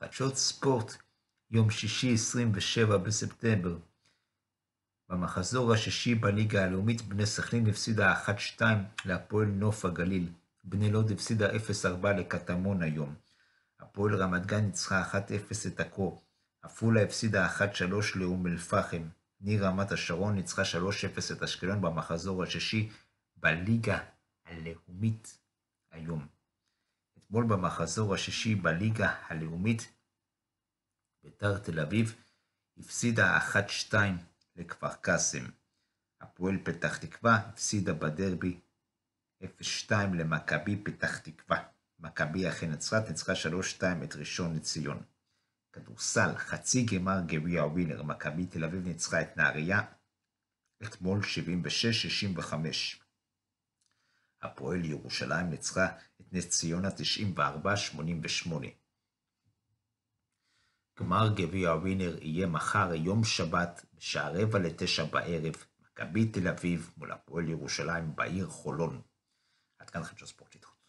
חדשות ספורט, יום שישי 27 בספטמבר. במחזור השישי בליגה הלאומית, בני סכנין הפסידה 1-2 להפועל נוף הגליל. בני לוד הפסידה 0-4 לקטמון היום. הפועל רמת גן ניצחה 1-0 את עכו. עפולה הפסידה 1-3 לאום אל-פחם. ניר רמת השרון ניצחה 3-0 את אשקלון במחזור השישי בליגה הלאומית היום. אתמול במחזור השישי בליגה הלאומית, ביתר תל אביב הפסידה 1-2 לכפר קאסם. הפועל פתח תקווה הפסידה בדרבי 0-2 למכבי פתח תקווה. מכבי אחרי נצרת ניצחה 3-2 את ראשון לציון. כדורסל, חצי גמר גביע ווינר, מכבי תל אביב ניצחה את נהריה אתמול 76-65. הפועל ירושלים ניצחה את נס ציונה 94-88. גמר גביע הווינר יהיה מחר, יום שבת, בשעה רבע לתשע בערב, מכבי תל אביב מול הפועל ירושלים בעיר חולון. עד כאן חדשות ספורט לדחות.